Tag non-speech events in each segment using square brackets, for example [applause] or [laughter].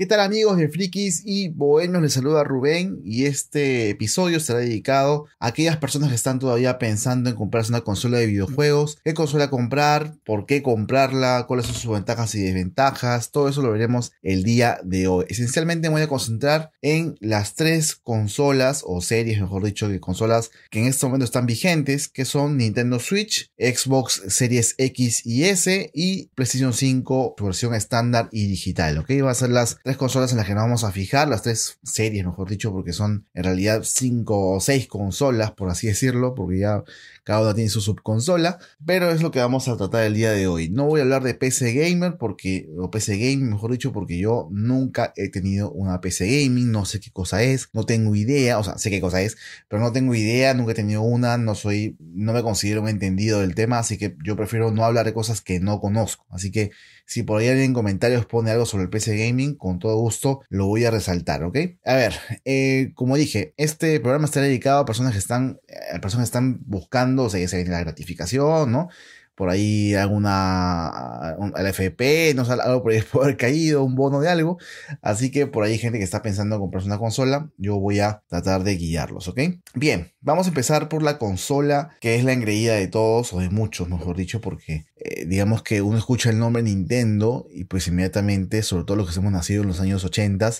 ¿Qué tal amigos de Frikis y Bohemios? Les saluda Rubén y este episodio será dedicado a aquellas personas que están todavía pensando en comprarse una consola de videojuegos, qué consola comprar, por qué comprarla, cuáles son sus ventajas y desventajas, todo eso lo veremos el día de hoy. Esencialmente me voy a concentrar en las tres consolas o series, mejor dicho, de consolas que en este momento están vigentes, que son Nintendo Switch, Xbox Series X y S y PlayStation 5 versión estándar y digital, ¿ok? Va a ser las tres consolas en las que nos vamos a fijar, las tres series, mejor dicho, porque son en realidad cinco o seis consolas, por así decirlo, porque ya cada una tiene su subconsola, pero es lo que vamos a tratar el día de hoy. No voy a hablar de PC Gamer, porque, o PC game mejor dicho, porque yo nunca he tenido una PC Gaming, no sé qué cosa es, no tengo idea, o sea, sé qué cosa es, pero no tengo idea, nunca he tenido una, no soy, no me considero un entendido del tema, así que yo prefiero no hablar de cosas que no conozco. Así que si por ahí alguien en comentarios pone algo sobre el PC Gaming, con todo gusto lo voy a resaltar, ¿ok? A ver, eh, como dije, este programa está dedicado a personas que están, a eh, personas que están buscando o sea, se viene la gratificación, ¿no? Por ahí alguna, ah, el FP, no sé, algo por ahí [laughs] puede haber caído, un bono de algo. Así que por ahí gente que está pensando en comprarse una consola, yo voy a tratar de guiarlos, ¿ok? Bien, Vamos a empezar por la consola, que es la engreída de todos, o de muchos, mejor dicho, porque eh, digamos que uno escucha el nombre Nintendo y pues inmediatamente, sobre todo los que hemos nacido en los años 80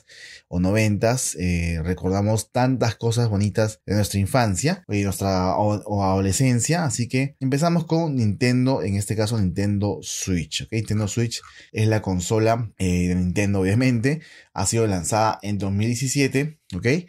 o 90, eh, recordamos tantas cosas bonitas de nuestra infancia y nuestra o, adolescencia, así que empezamos con Nintendo, en este caso Nintendo Switch. ¿okay? Nintendo Switch es la consola eh, de Nintendo, obviamente, ha sido lanzada en 2017,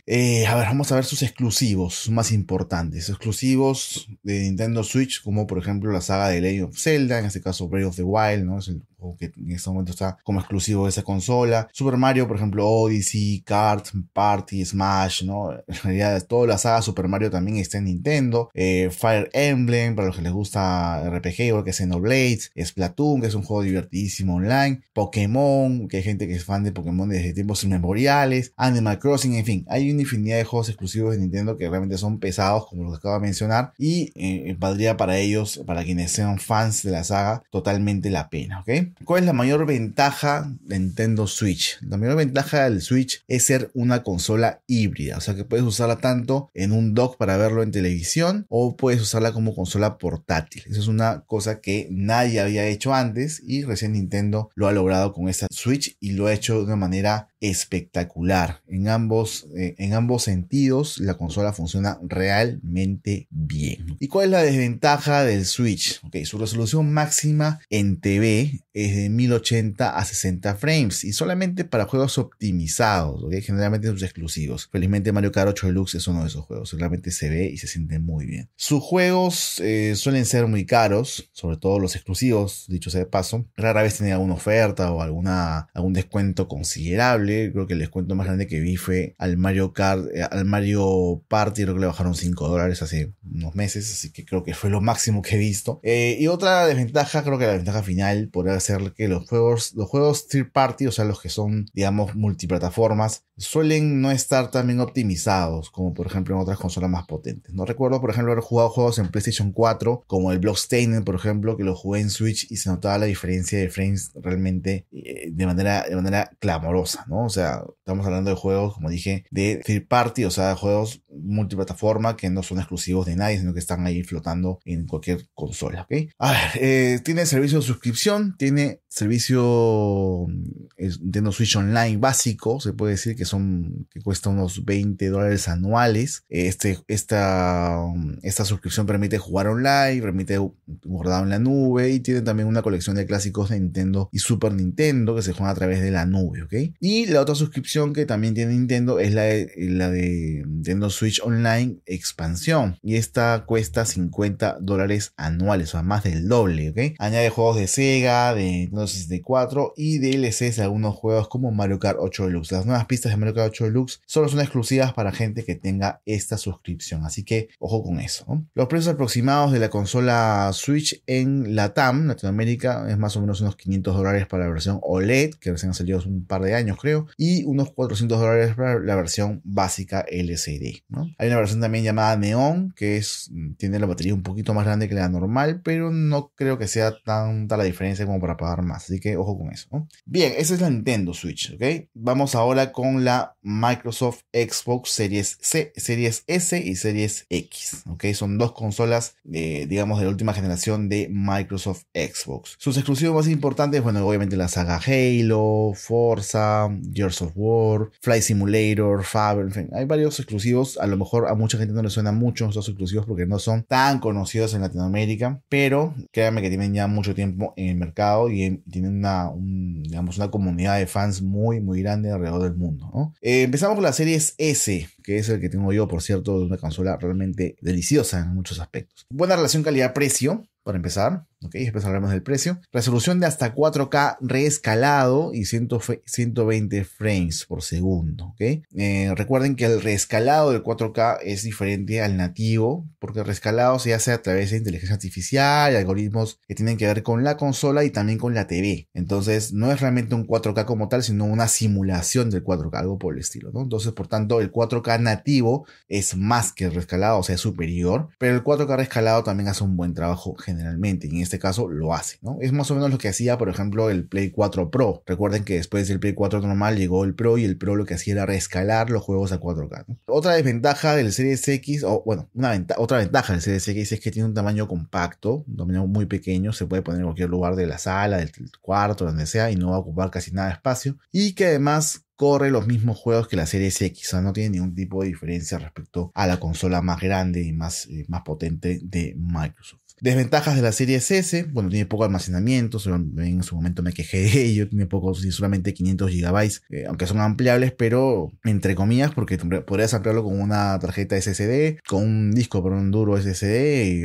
eh, a ver, vamos a ver sus exclusivos más importantes importantes, exclusivos de Nintendo Switch, como por ejemplo la saga de Legend of Zelda, en este caso Breath of the Wild, ¿no? o que en este momento está como exclusivo de esa consola. Super Mario, por ejemplo, Odyssey, Kart, Party, Smash, ¿no? [laughs] En realidad, toda la saga Super Mario también está en Nintendo. Eh, Fire Emblem, para los que les gusta RPG, el que Blades, Splatoon, que es un juego divertidísimo online, Pokémon, que hay gente que es fan de Pokémon desde tiempos inmemoriales, Animal Crossing, en fin, hay una infinidad de juegos exclusivos de Nintendo que realmente son pesados, como los que acabo de mencionar, y eh, valdría para ellos, para quienes sean fans de la saga, totalmente la pena, ¿ok? cuál es la mayor ventaja de Nintendo Switch. La mayor ventaja del Switch es ser una consola híbrida, o sea que puedes usarla tanto en un dock para verlo en televisión o puedes usarla como consola portátil. Eso es una cosa que nadie había hecho antes y recién Nintendo lo ha logrado con esta Switch y lo ha hecho de una manera espectacular. En ambos, eh, en ambos sentidos, la consola funciona realmente bien. ¿Y cuál es la desventaja del Switch? su resolución máxima en TV es de 1080 a 60 frames y solamente para juegos optimizados, generalmente sus exclusivos. Felizmente Mario Kart 8 Deluxe es uno de esos juegos, realmente se ve y se siente muy bien. Sus juegos eh, suelen ser muy caros, sobre todo los exclusivos, dicho sea de paso. Rara vez tiene alguna oferta o alguna, algún descuento considerable creo que el descuento más grande que vi fue al Mario Kart, eh, al Mario Party, creo que le bajaron 5 dólares hace unos meses, así que creo que fue lo máximo que he visto. Eh, y otra desventaja, creo que la ventaja final podría ser que los juegos, los juegos third party, o sea, los que son, digamos, multiplataformas, suelen no estar también optimizados, como por ejemplo en otras consolas más potentes. No recuerdo, por ejemplo, haber jugado juegos en PlayStation 4, como el Blockstained, por ejemplo, que lo jugué en Switch y se notaba la diferencia de frames realmente eh, de manera, de manera clamorosa, ¿no? O sea, estamos hablando de juegos, como dije, de third party, o sea, juegos multiplataforma que no son exclusivos de nadie, sino que están ahí flotando en cualquier consola, ¿ok? A ver, eh, tiene servicio de suscripción, tiene servicio de Nintendo Switch Online básico, se puede decir que son, que cuesta unos 20 dólares anuales. Este, esta, esta suscripción permite jugar online, permite guardar en la nube y tiene también una colección de clásicos de Nintendo y Super Nintendo que se juegan a través de la nube, ¿ok? Y la otra suscripción que también tiene Nintendo es la de, la de Nintendo Switch Online Expansión. Y esta cuesta 50 dólares anuales, o sea, más del doble, ¿ok? Añade juegos de Sega, de Nintendo 64 y DLC de algunos juegos como Mario Kart 8 Deluxe. Las nuevas pistas de Mario Kart 8 Deluxe solo son exclusivas para gente que tenga esta suscripción. Así que ojo con eso. Los precios aproximados de la consola Switch en Latam, Latinoamérica, es más o menos unos 500 dólares para la versión OLED, que recién han salido hace un par de años, creo y unos 400 dólares para la versión básica LCD. Hay una versión también llamada Neon que es, mm, tiene la batería un poquito más grande que la normal, pero no creo que sea tanta la diferencia como para pagar más. Así que ojo con eso. Bien, esa es la Nintendo Switch. ¿ok? Vamos ahora con la Microsoft Xbox Series C, Series S y Series X. ¿ok? Son dos consolas, de, eh, digamos, de la última generación de Microsoft Xbox. Sus exclusivos más importantes, bueno, obviamente la saga Halo, Forza, Gears of War, Fly Simulator, Fable, en fin, hay varios exclusivos. A lo mejor a mucha gente no le suena mucho estos exclusivos porque no son tan conocidos en Latinoamérica, pero créanme que tienen ya mucho tiempo en el mercado y tienen una, digamos, una comunidad de fans muy, muy grande alrededor del mundo. Eh, empezamos con la serie S, que es el que tengo yo, por cierto, de una consola realmente deliciosa en muchos aspectos. Buena relación calidad-precio para empezar. Ok, después hablaremos del precio. Resolución de hasta 4K reescalado y 120 frames por segundo. ok eh, recuerden que el reescalado del 4K es diferente al nativo, porque el reescalado se hace a través de inteligencia artificial, algoritmos que tienen que ver con la consola y también con la TV. Entonces, no es realmente un 4K como tal, sino una simulación del 4K, algo por el estilo. Entonces, por tanto, el 4K nativo es más que el reescalado, o sea, es superior, pero el 4K reescalado también hace un buen trabajo general generalmente, en este caso lo hace, ¿no? Es más o menos lo que hacía, por ejemplo, el Play 4 Pro. Recuerden que después del Play 4 normal llegó el Pro y el Pro lo que hacía era rescalar los juegos a 4K. Otra desventaja del Series X, o bueno, una otra ventaja del Series X es que tiene un tamaño compacto, un tamaño muy pequeño, se puede poner en cualquier lugar de la sala, del cuarto, donde sea, y no va a ocupar casi nada de espacio. Y que además corre los mismos juegos que la Series X, o sea, no tiene ningún tipo de diferencia respecto a la consola más grande y más, eh, más potente de Microsoft. Desventajas de la serie S, bueno, tiene poco almacenamiento, en su momento me quejé de ello, tiene poco, solamente 500 GB, eh, aunque son ampliables, pero entre comillas, porque podrías ampliarlo con una tarjeta SSD, con un disco, pero un duro SSD,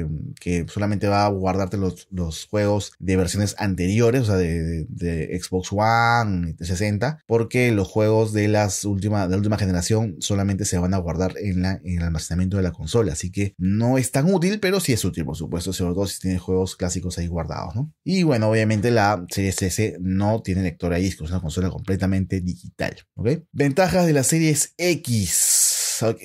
eh, que solamente va a guardarte los, los juegos de versiones anteriores, o sea, de, de, Xbox One, 60, porque los juegos de, las última, de la última generación solamente se van a guardar en, la, el almacenamiento de la consola, así que no es tan útil, pero sí es útil, por supuesto, se sobre todo si tiene juegos clásicos ahí guardados, ¿no? Y bueno, obviamente la Series S no tiene lectora de disco, es una consola completamente digital, ¿ok? Ventajas de la Series X.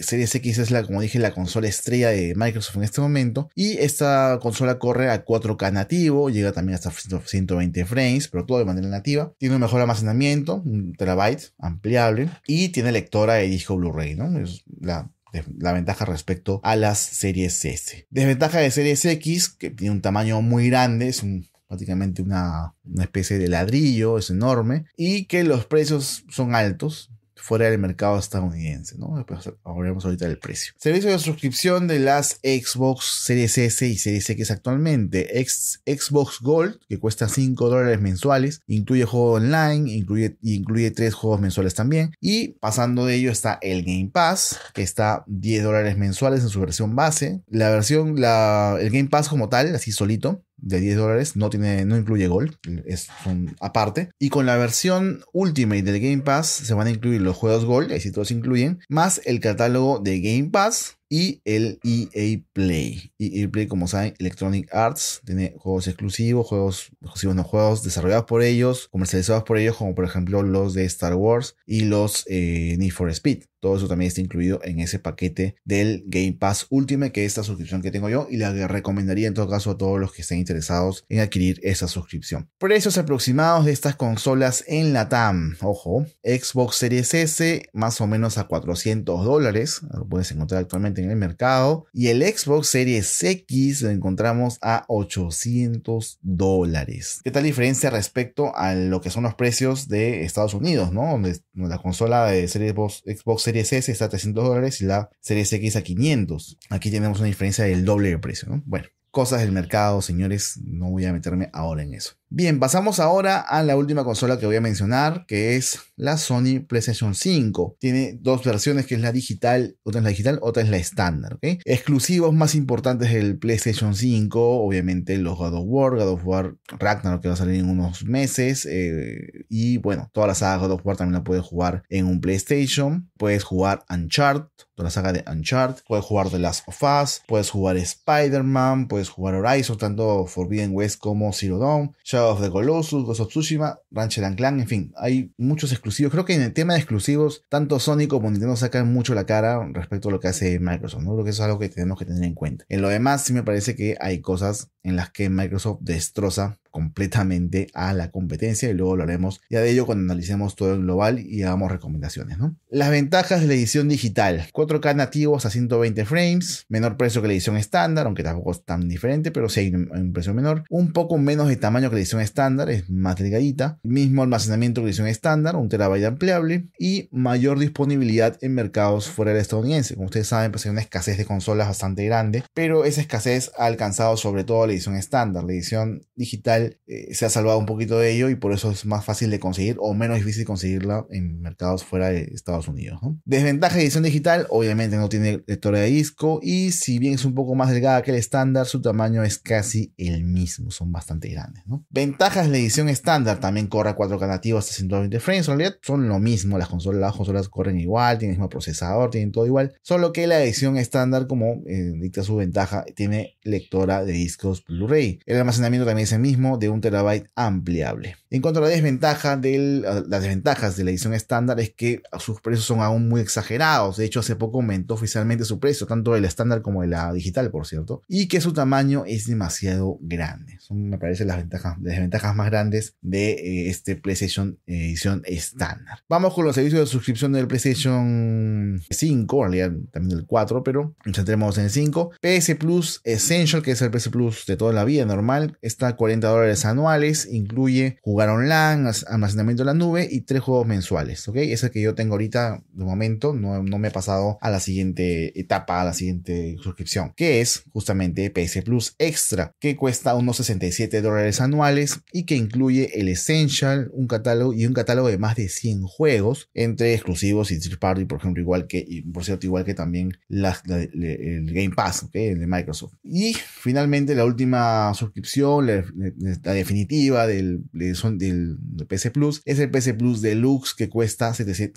Series X es la, como dije, la consola estrella de Microsoft en este momento. Y esta consola corre a 4K nativo, llega también hasta 120 frames, pero todo de manera nativa. Tiene un mejor almacenamiento, un terabyte ampliable, y tiene lectora de disco Blu-ray, ¿no? Es la la ventaja respecto a las series S. Desventaja de series X, que tiene un tamaño muy grande, es prácticamente una, una, especie de ladrillo, es enorme, y que los precios son altos fuera del mercado estadounidense, ¿no? Después pues, hablaremos ahorita del precio. Servicio de suscripción de las Xbox Series S y Series X actualmente. Xbox Gold, que cuesta 5 dólares mensuales, incluye juego online, incluye, incluye 3 juegos mensuales también. Y pasando de ello está el Game Pass, que está 10 dólares mensuales en su versión base. La versión, la, el Game Pass como tal, así solito, de 10 dólares, no, tiene, no incluye Gold, es aparte. Y con la versión Ultimate del Game Pass se van a incluir los juegos Gold, ahí sí todos incluyen, más el catálogo de Game Pass y el EA Play. EA Play, como saben, Electronic Arts tiene juegos exclusivos, juegos exclusivos no juegos desarrollados por ellos, comercializados por ellos, como por ejemplo los de Star Wars y los eh, Need for Speed. Todo eso también está incluido en ese paquete del Game Pass Ultimate, que es esta suscripción que tengo yo y la que recomendaría en todo caso a todos los que estén interesados en adquirir esa suscripción. Precios aproximados de estas consolas en la TAM. Ojo, Xbox Series S más o menos a 400 dólares. Lo puedes encontrar actualmente en el mercado. Y el Xbox Series X lo encontramos a 800 dólares. ¿Qué tal diferencia respecto a lo que son los precios de Estados Unidos, ¿no? Donde la consola de series Xbox, Series S está a 300 dólares y la Series X a 500. Aquí tenemos una diferencia del doble de precio, Bueno, cosas del mercado, señores, no voy a meterme ahora en eso. Bien, pasamos ahora a la última consola que voy a mencionar, que es la Sony PlayStation 5. Tiene dos versiones, que es la digital, otra es la digital, otra es la estándar. Exclusivos más importantes del PlayStation 5, obviamente los God of War, God of War Ragnarok que va a salir en unos meses, eh, y bueno, toda la saga God of War también la puedes jugar en un PlayStation. Puedes jugar Uncharted, toda la saga de Uncharted, puedes jugar The Last of Us, puedes jugar Spider-Man, puedes jugar Horizon, tanto Forbidden West como Zero Dawn de the Colossus, Ghost of Tsushima, Rancher and Clan, en fin, hay muchos exclusivos. Creo que en el tema de exclusivos, tanto Sony como Nintendo sacan mucho la cara respecto a lo que hace Microsoft, ¿no? Creo que eso es algo que tenemos que tener en cuenta. En lo demás, sí me parece que hay cosas en las que Microsoft destroza completamente a la competencia y luego lo haremos ya de ello cuando analicemos todo en global y hagamos recomendaciones. Las ventajas de la edición digital. 4K nativos a 120 frames, menor precio que la edición estándar, aunque tampoco es tan diferente, pero sí hay un precio menor. Un poco menos de tamaño que la edición estándar, es más delgadita. Mismo almacenamiento que la edición estándar, un terabyte ampliable y mayor disponibilidad en mercados fuera del estadounidense. Como ustedes saben, pues hay una escasez de consolas bastante grande, pero esa escasez ha alcanzado sobre todo la edición estándar. La edición digital eh, se ha salvado un poquito de ello y por eso es más fácil de conseguir o menos difícil conseguirla en mercados fuera de Estados Unidos. Desventaja de edición digital, obviamente no tiene lectora de disco y si bien es un poco más delgada que el estándar, su tamaño es casi el mismo, son bastante grandes. Ventajas de la edición estándar, también corre a 4K nativo hasta 120 frames, en son lo mismo, las consolas, las consolas corren igual, tienen el mismo procesador, tienen todo igual, solo que la edición estándar, como eh, dicta su ventaja, tiene lectora de discos Blu-ray. El almacenamiento también es el mismo, de un terabyte ampliable. En cuanto a la desventaja del, las desventajas de la edición estándar es que sus precios son aún muy exagerados. De hecho, hace poco aumentó oficialmente su precio, tanto el estándar como de la digital, por cierto. Y que su tamaño es demasiado grande. Son, me parecen las, ventajas, desventajas más grandes de eh, este PlayStation eh, edición estándar. Vamos con los servicios de suscripción del PlayStation 5, en realidad también del 4, pero nos centremos en el 5. PS Plus Essential, que es el PS Plus de toda la vida normal, está a 40 dólares anuales, incluye online, almacenamiento en la nube y tres juegos mensuales, ¿ok? Ese que yo tengo ahorita de momento no, no me he pasado a la siguiente etapa, a la siguiente suscripción, que es justamente PS Plus Extra, que cuesta unos 67 dólares anuales y que incluye el Essential, un catálogo y un catálogo de más de 100 juegos entre exclusivos y third party, por ejemplo, igual que, por cierto, igual que también la, el Game Pass, de Microsoft. Y finalmente la última suscripción, la, definitiva del, de del PC Plus. Es el PC Plus Deluxe que cuesta 77,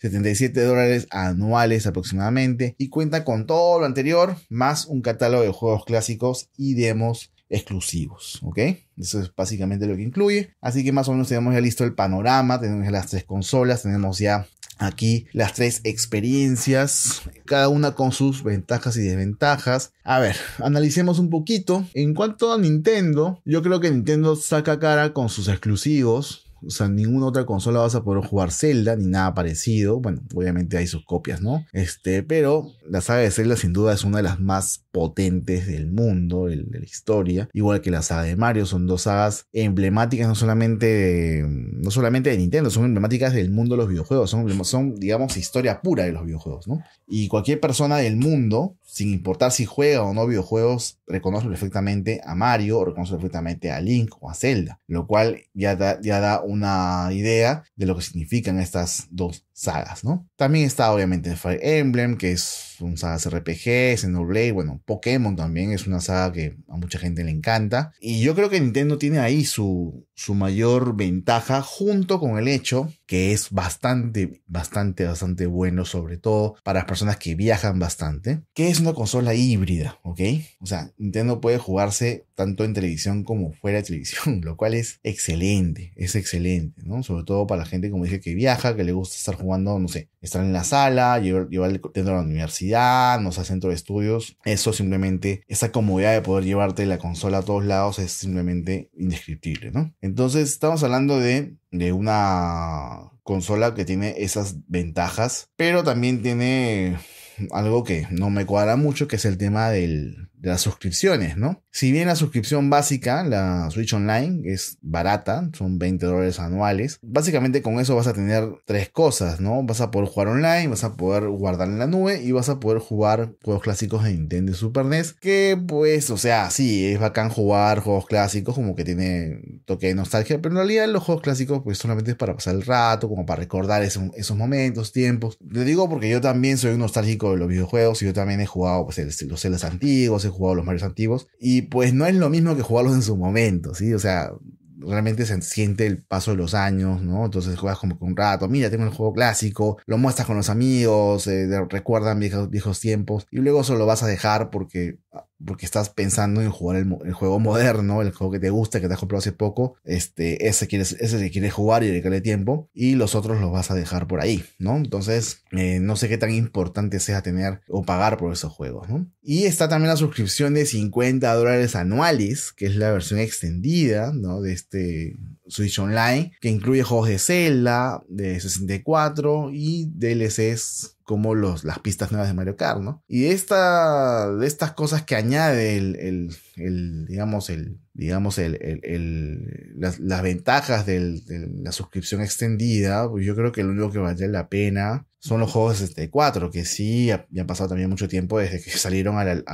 77 [laughs] dólares anuales aproximadamente y cuenta con todo lo anterior más un catálogo de juegos clásicos y demos exclusivos, ¿ok? Eso es básicamente lo que incluye. Así que más o menos tenemos ya listo el panorama, tenemos las tres consolas, tenemos ya aquí las tres experiencias, cada una con sus ventajas y desventajas. A ver, analicemos un poquito. En cuanto a Nintendo, yo creo que Nintendo saca cara con sus exclusivos o sea, ninguna otra consola vas a poder jugar Zelda ni nada parecido. Bueno, obviamente hay sus copias, ¿no? Este, pero la saga de Zelda sin duda es una de las más potentes del mundo, de la historia. Igual que la saga de Mario, son dos sagas emblemáticas no solamente de, no solamente de Nintendo, son emblemáticas del mundo de los videojuegos. Son, son, digamos, historia pura de los videojuegos, ¿no? Y cualquier persona del mundo, sin importar si juega o no videojuegos, reconoce perfectamente a Mario, o reconoce perfectamente a Link o a Zelda, lo cual ya da, ya da una idea de lo que significan estas dos sagas, ¿no? También está obviamente Fire Emblem, que es un saga RPG, Xenoblade, bueno, Pokémon también es una saga que a mucha gente le encanta. Y yo creo que Nintendo tiene ahí su, su mayor ventaja junto con el hecho que es bastante, bastante, bastante bueno, sobre todo para las personas que viajan bastante, que es una consola híbrida, ¿ok? O sea, Nintendo puede jugarse tanto en televisión como fuera de televisión, [laughs] lo cual es excelente, es excelente, ¿no? Sobre todo para la gente, como dije, que viaja, que le gusta estar jugando cuando, no sé, estar en la sala, llevar, llevar de la universidad, no sé, centro de estudios. Eso simplemente, esa comodidad de poder llevarte la consola a todos lados es simplemente indescriptible, ¿no? Entonces, estamos hablando de una consola que tiene esas ventajas, pero también tiene algo que no me cuadra mucho, que es el tema del, de las suscripciones, ¿no? Si bien la suscripción básica, la Switch Online, es barata, son 20 dólares anuales, básicamente con eso vas a tener tres cosas, ¿no? Vas a poder jugar online, vas a poder guardar en la nube y vas a poder jugar juegos clásicos de Nintendo Super NES, que pues, o sea, sí, es bacán jugar juegos clásicos, como que tiene toque de nostalgia, pero en realidad los juegos clásicos pues solamente es para pasar el rato, como para recordar esos, momentos, tiempos. Le digo porque yo también soy un nostálgico de los videojuegos y yo también he jugado pues, los celos antiguos, he jugado los Marios antiguos. Y pues no es lo mismo que jugarlos en su momento, ¿sí? O sea, realmente se siente el paso de los años, ¿no? Entonces juegas como con un rato, mira, tengo el juego clásico, lo muestras con los amigos, eh, recuerdan viejos, viejos tiempos y luego solo lo vas a dejar porque porque estás pensando en jugar el, juego moderno, el juego que te gusta, que te has comprado hace poco, este, ese, quieres, ese que quieres jugar y dedicarle tiempo, y los otros los vas a dejar por ahí, ¿no? Entonces, eh, no sé qué tan importante sea tener o pagar por esos juegos, ¿no? Y está también la suscripción de 50 dólares anuales, que es la versión extendida, ¿no? De este, Switch Online, que incluye juegos de Zelda, de 64 y DLCs como los, las pistas nuevas de Mario Kart, ¿no? Y esta, de estas cosas que añade el, el, digamos, el, digamos, el, el, las, ventajas de la suscripción extendida, pues yo creo que lo único que vale la pena son los juegos este, 4, que sí ya ha pasado también mucho tiempo desde que [laughs] salieron al,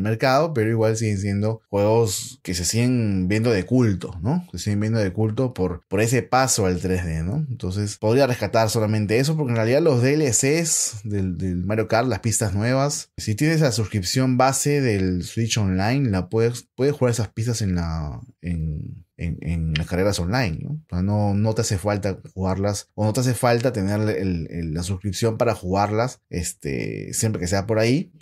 mercado, pero igual siguen siendo juegos que se siguen viendo de culto, ¿no? Se siguen viendo de culto por, por ese paso al 3D, ¿no? Entonces podría rescatar solamente eso, porque en realidad los DLCs del, del Mario Kart, las pistas nuevas, si tienes la suscripción base del Switch Online, la puedes, jugar esas pistas en la... En, en, las carreras online. ¿no? ¿no? te hace falta jugarlas o no te hace falta tener la suscripción para jugarlas este, siempre que sea por ahí.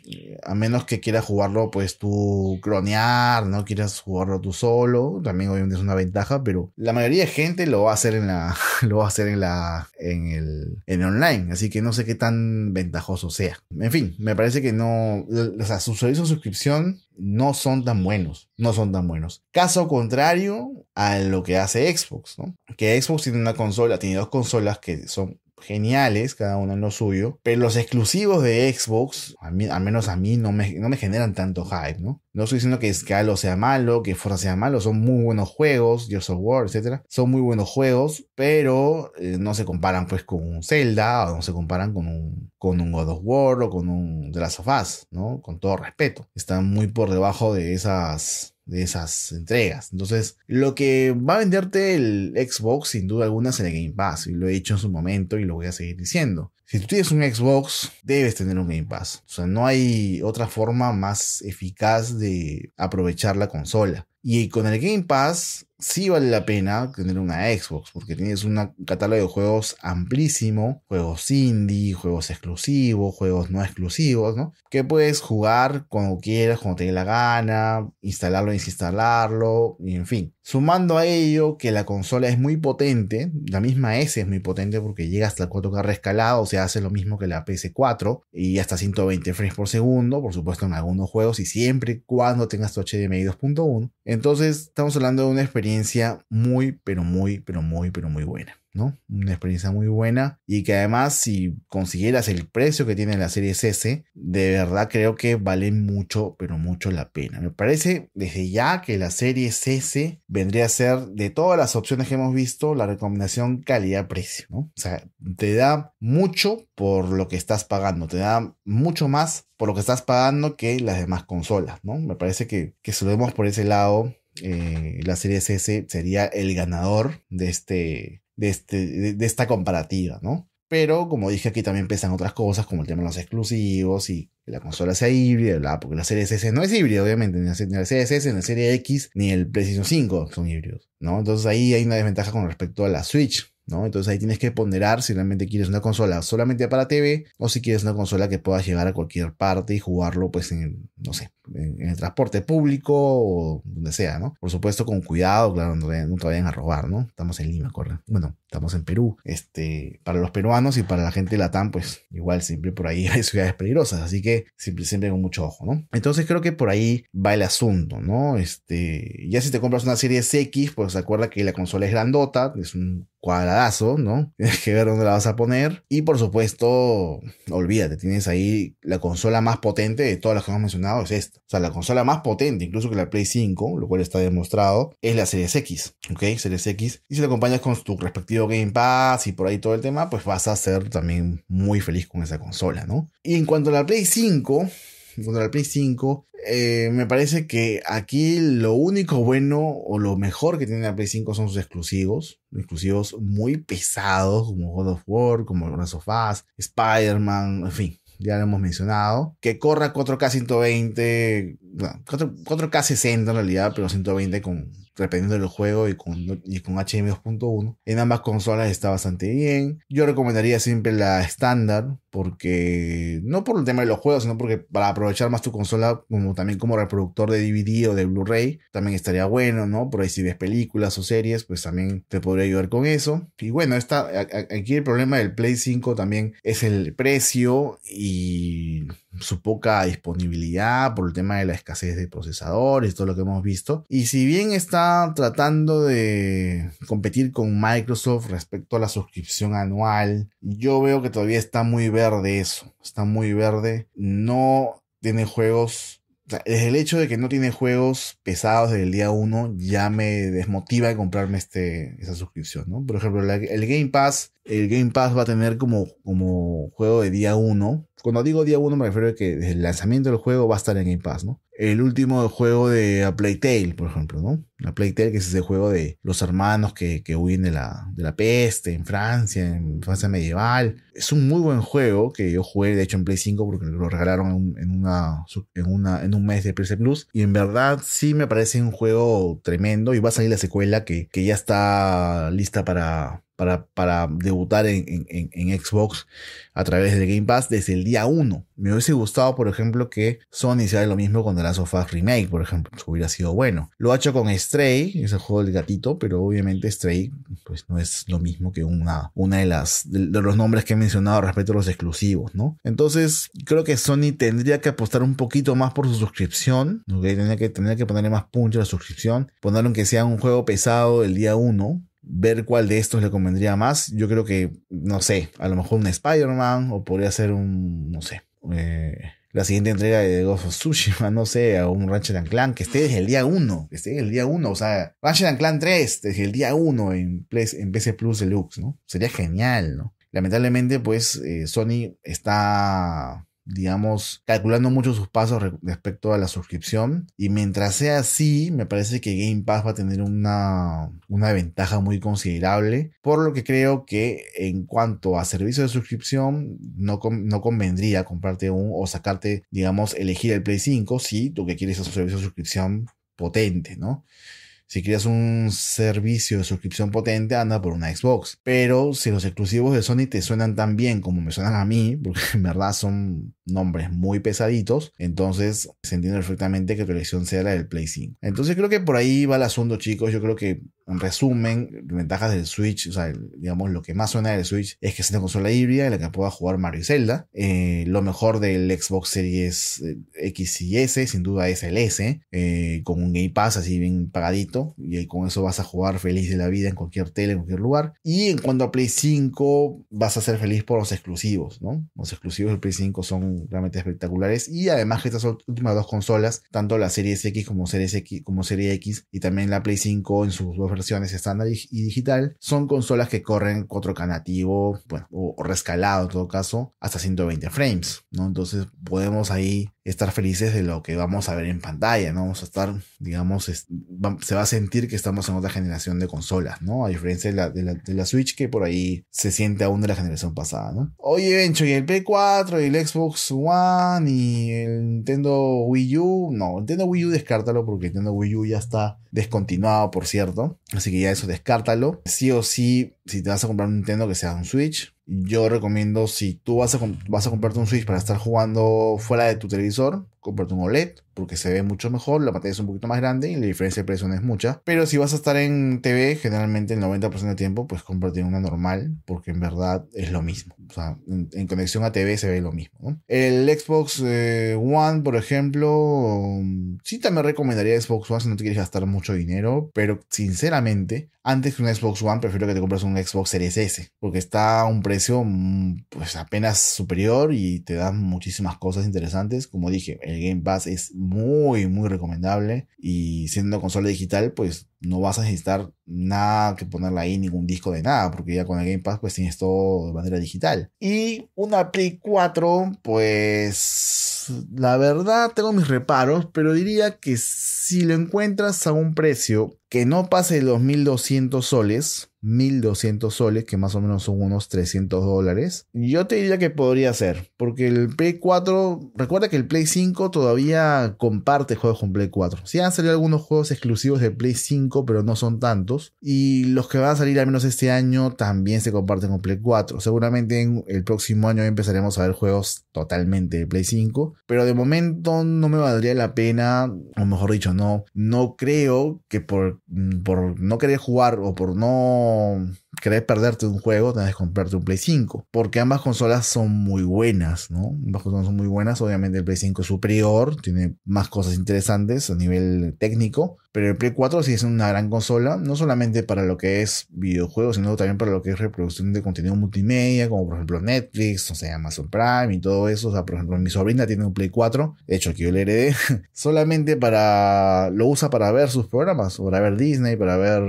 A menos que quieras jugarlo pues tú Clonear... no quieras jugarlo tú solo. También obviamente es una ventaja, pero la mayoría de gente lo va a hacer en la... [laughs] lo va a hacer en la... en el, en online. Así que no sé qué tan ventajoso sea. En fin, me parece que no... O sea, su suscripción no son tan buenos, no son tan buenos. Caso contrario a lo que hace Xbox, ¿no? Que Xbox tiene una consola, tiene dos consolas que son geniales, cada uno en lo suyo, pero los exclusivos de Xbox, al menos a mí, no me, no me generan tanto hype, ¿no? No estoy diciendo que Galo sea malo, que Forza sea malo, son muy buenos juegos, Gears of War, etc. Son muy buenos juegos, pero eh, no se comparan pues con un Zelda, o no se comparan con un, con un God of War o con un The Last of Us, ¿no? Con todo respeto. Están muy por debajo de esas de esas entregas. Entonces, lo que va a venderte el Xbox sin duda alguna es el Game Pass. Y lo he hecho en su momento y lo voy a seguir diciendo. Si tú tienes un Xbox, debes tener un Game Pass. O sea, no hay otra forma más eficaz de aprovechar la consola. Y con el Game Pass sí vale la pena tener una Xbox, porque tienes un catálogo de juegos amplísimo, juegos indie, juegos exclusivos, juegos no exclusivos, ¿no? Que puedes jugar cuando quieras, cuando te dé la gana, instalarlo, desinstalarlo, y en fin. Sumando a ello que la consola es muy potente, la misma S es muy potente porque llega hasta el 4K rescalado, o sea, hace lo mismo que la PS4 y hasta 120 frames por segundo, por supuesto en algunos juegos y siempre cuando tengas tu HDMI 2.1. Entonces estamos hablando de una experiencia muy, pero muy, pero muy, pero muy buena. Una experiencia muy buena y que además si consiguieras el precio que tiene la serie S, de verdad creo que vale mucho, pero mucho la pena. Me parece desde ya que la serie S vendría a ser de todas las opciones que hemos visto la recomendación calidad-precio, O sea, te da mucho por lo que estás pagando, te da mucho más por lo que estás pagando que las demás consolas, ¿no? Me parece que, que si lo vemos por ese lado, eh, la serie S sería el ganador de este, de, este, de, esta comparativa, ¿no? Pero como dije, aquí también pesan otras cosas como el tema de los exclusivos y que la consola sea híbrida, ¿verdad? porque la serie SS no es híbrida, obviamente, ni la, serie S, ni la serie X, ni el Precision 5 son híbridos, ¿no? Entonces ahí hay una desventaja con respecto a la Switch, ¿no? Entonces ahí tienes que ponderar si realmente quieres una consola solamente para TV o si quieres una consola que pueda llevar a cualquier parte y jugarlo, pues, en, no sé, en, el transporte público o donde sea, ¿no? Por supuesto, con cuidado, claro, no, te vayan a robar, ¿no? Estamos en Lima, corre. Bueno, estamos en Perú. Este, para los peruanos y para la gente de pues igual siempre por ahí [laughs] hay ciudades peligrosas, así que siempre, siempre con mucho ojo, ¿no? Entonces creo que por ahí va el asunto, ¿no? Este, ya si te compras una serie X, pues acuerda que la consola es grandota, es un cuadradazo, ¿no? [laughs] Tienes que ver dónde la vas a poner. Y por supuesto, olvídate, tienes ahí la consola más potente de todas las que hemos mencionado, es esta. O sea, la consola más potente, incluso que la Play 5, lo cual está demostrado, es la Series X, ¿ok? Series X. Y si la acompañas con tu respectivo Game Pass y por ahí todo el tema, pues vas a ser también muy feliz con esa consola, ¿no? Y en cuanto a la Play 5, en cuanto a la Play 5. Eh, me parece que aquí lo único bueno o lo mejor que tiene la Play 5 son sus exclusivos. Exclusivos muy pesados como God of War, como Breath of Us, Spider-Man, en fin ya lo hemos mencionado, que corra 4K 120, 4, k 60 en realidad, pero 120 con, dependiendo del juego y con, y con HM 2.1. En ambas consolas está bastante bien. Yo recomendaría siempre la estándar, porque no por el tema de los juegos, sino porque para aprovechar más tu consola como también como reproductor de DVD o de Blu-ray, también estaría bueno, ¿no? Por ahí si ves películas o series, pues también te podría ayudar con eso. Y bueno, aquí el problema del Play 5 también es el precio y su poca disponibilidad por el tema de la escasez de procesadores, todo lo que hemos visto. Y si bien está tratando de competir con Microsoft respecto a la suscripción anual, yo veo que todavía está muy verde eso. Está muy verde. No tiene juegos. es el hecho de que no tiene juegos pesados desde el día 1, ya me desmotiva de comprarme este, esa suscripción, ¿no? Por ejemplo, el Game Pass el Game Pass va a tener como, como juego de día 1. Cuando digo día 1 me refiero a que desde el lanzamiento del juego va a estar en Game Pass, ¿no? El último juego de A Playtale, por ejemplo, ¿no? A Playtale, que es ese juego de los hermanos que, que huyen de la, de la peste en Francia, en Francia medieval. Es un muy buen juego que yo jugué, de hecho, en Play 5 porque lo regalaron en, una, en, una, en un mes de PC Plus. Y en verdad sí me parece un juego tremendo y va a salir la secuela que, que ya está lista para, para, debutar en, Xbox a través de Game Pass desde el día 1. Me hubiese gustado, por ejemplo, que Sony hiciera lo mismo con The Last of Us Remake, por ejemplo. Eso hubiera sido bueno. Lo ha hecho con Stray, ese juego del gatito, pero obviamente Stray pues, no es lo mismo que una, una de las de, los nombres que he mencionado respecto a los exclusivos, ¿no? Entonces, creo que Sony tendría que apostar un poquito más por su suscripción. Tendría, que, que ponerle más punch a la suscripción. ponerle que sea un juego pesado el día 1 ver cuál de estos le convendría más. Yo creo que, no sé, a lo mejor un Spider-Man o podría ser un, no sé, eh, la siguiente entrega de Ghost of Tsushima, no sé, a un Ratchet and Clan que esté desde el día 1, que esté desde el día 1, o sea, Ratchet Clan Clank 3 desde el día 1 en, en PC Plus Deluxe, ¿no? Sería genial, ¿no? Lamentablemente, pues, eh, Sony está digamos, calculando mucho sus pasos respecto a la suscripción. Y mientras sea así, me parece que Game Pass va a tener una, una ventaja muy considerable, por lo que creo que en cuanto a servicio de suscripción, no, no convendría comprarte un o sacarte, digamos, elegir el Play 5 si tú que quieres un servicio de suscripción potente, ¿no? Si quieres un servicio de suscripción potente, anda por una Xbox. Pero si los exclusivos de Sony te suenan tan bien como me suenan a mí, [laughs] porque en verdad son nombres muy pesaditos, entonces se entiende perfectamente que tu elección sea la del PlayStation. Entonces creo que por ahí va el asunto, chicos. Yo creo que en resumen, ventajas del Switch, o sea, digamos, lo que más suena del Switch es que es una consola híbrida en la que pueda jugar Mario y Zelda. Eh, lo mejor del Xbox Series eh, X y S, sin duda, es el S, eh, con un Game Pass así bien pagadito, y con eso vas a jugar feliz de la vida en cualquier tele, en cualquier lugar. Y en cuanto a Play 5, vas a ser feliz por los exclusivos, ¿no? Los exclusivos del Play 5 son realmente espectaculares, y además que estas últimas dos consolas, tanto la Series X como Series X, como Serie X, y también la Play 5 en sus dos versiones estándar y digital, son consolas que corren 4K nativo, bueno, o rescalado en todo caso, hasta 120 frames, ¿no? Entonces podemos ahí estar felices de lo que vamos a ver en pantalla, ¿no? Vamos a estar, digamos, se va a sentir que estamos en otra generación de consolas, ¿no? A diferencia de la, Switch que por ahí se siente aún de la generación pasada, ¿no? Oye, Bencho, y el P4 y el Xbox One y el Nintendo Wii U, no, Nintendo Wii U descártalo porque Nintendo Wii U ya está descontinuado, por cierto. Así que ya eso descártalo. Sí o sí, si te vas a comprar un Nintendo que sea un Switch, yo recomiendo si tú vas a, vas a comprarte un Switch para estar jugando fuera de tu televisor, comprarte un OLED porque se ve mucho mejor, la pantalla es un poquito más grande y la diferencia de precio no es mucha. Pero si vas a estar en TV, generalmente el 90% del tiempo, pues cómprate una normal, porque en verdad es lo mismo. O sea, en, conexión a TV se ve lo mismo. El Xbox eh, One, por ejemplo, sí también recomendaría Xbox One si no te quieres gastar mucho dinero, pero sinceramente, antes que un Xbox One, prefiero que te compres un Xbox Series S, porque está a un precio mm, pues apenas superior y te dan muchísimas cosas interesantes. Como dije, el Game Pass es muy, muy recomendable. Y siendo consola digital, pues no vas a necesitar nada que ponerla ahí, ningún disco de nada, porque ya con el Game Pass pues tienes todo de manera digital. Y una Play 4, pues la verdad tengo mis reparos, pero diría que si lo encuentras a un precio que no pase los 1200 soles, 1200 soles, que más o menos son unos 300 dólares, yo te diría que podría ser, porque el Play 4, recuerda que el Play 5 todavía comparte juegos con Play 4. Sí han salido algunos juegos exclusivos de Play 5, pero no son tantos, y los que van a salir al menos este año también se comparten con Play 4. Seguramente en el próximo año empezaremos a ver juegos totalmente de Play 5, pero de momento no me valdría la pena, o mejor dicho, no, no creo que por Mm, por no querer jugar o por no querés perderte un juego, tenés que comprarte un Play 5. Porque ambas consolas son muy buenas, ¿no? Ambas consolas son muy buenas. Obviamente el Play 5 es superior, tiene más cosas interesantes a nivel técnico. Pero el Play 4 sí es una gran consola, no solamente para lo que es videojuegos, sino también para lo que es reproducción de contenido multimedia, como por ejemplo Netflix, o sea, Amazon Prime y todo eso. O sea, por ejemplo, mi sobrina tiene un Play 4, de hecho aquí yo le heredé, [laughs] solamente para, lo usa para ver sus programas, para ver Disney, para ver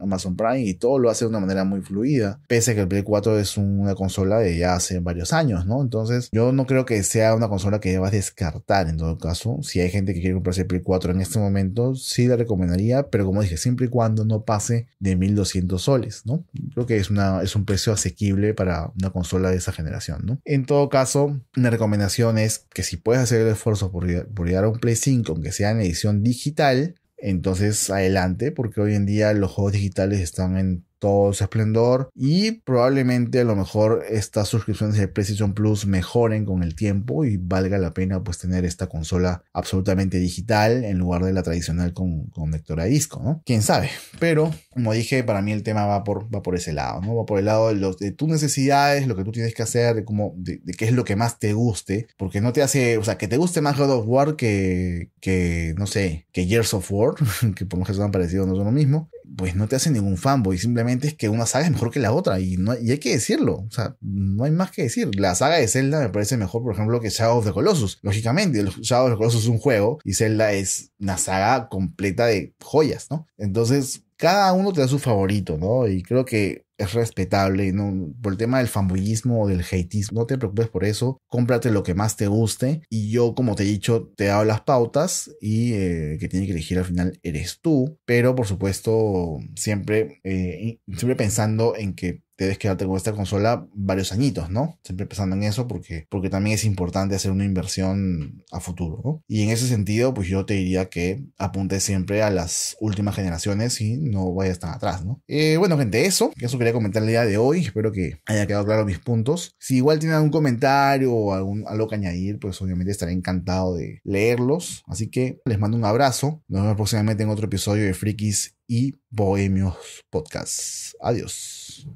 Amazon Prime y todo lo hace de una manera muy fluida, pese a que el Play 4 es una consola de ya hace varios años, ¿no? Entonces yo no creo que sea una consola que debas descartar en todo caso. Si hay gente que quiere comprarse el Play 4 en este momento, sí la recomendaría, pero como dije, siempre y cuando no pase de 1200 soles, ¿no? Creo que es, una, es un precio asequible para una consola de esa generación, ¿no? En todo caso, mi recomendación es que si puedes hacer el esfuerzo por, por llegar a un Play 5, aunque sea en edición digital, entonces adelante, porque hoy en día los juegos digitales están en todo su esplendor y probablemente a lo mejor estas suscripciones de PlayStation Plus mejoren con el tiempo y valga la pena pues tener esta consola absolutamente digital en lugar de la tradicional con vector de disco, ¿no? Quién sabe, pero como dije, para mí el tema va por, va por ese lado, ¿no? Va por el lado de, tus necesidades, lo que tú tienes que hacer, de, cómo, de, qué es lo que más te guste, porque no te hace, o sea, que te guste más God of War que, que no sé, que Years of War, [laughs] que por lo que son parecidos no son lo mismo, pues no te hace ningún fanboy, simplemente es que una saga es mejor que la otra y, no, y hay que decirlo, o sea, no hay más que decir. La saga de Zelda me parece mejor, por ejemplo, que Shadow of the Colossus. Lógicamente, Shadow of the Colossus es un juego y Zelda es una saga completa de joyas, ¿no? Entonces, cada uno te da su favorito, ¿no? Y creo que es respetable, ¿no? Por el tema del fanboyismo o del hateismo, no te preocupes por eso, cómprate lo que más te guste y yo, como te he dicho, te he dado las pautas y eh, que tiene que elegir al final eres tú, pero por supuesto siempre, eh, siempre pensando en que debes quedarte con esta consola varios añitos, ¿no? Siempre pensando en eso porque, porque también es importante hacer una inversión a futuro, ¿no? Y en ese sentido, pues yo te diría que apunte siempre a las últimas generaciones y no vayas tan atrás, ¿no? Eh, bueno, gente, eso. Eso quería comentar el día de hoy. Espero que haya quedado claro mis puntos. Si igual tienen algún comentario o algún, algo que añadir, pues obviamente estaré encantado de leerlos. Así que les mando un abrazo. Nos vemos próximamente en otro episodio de Frikis y Bohemios Podcast. Adiós.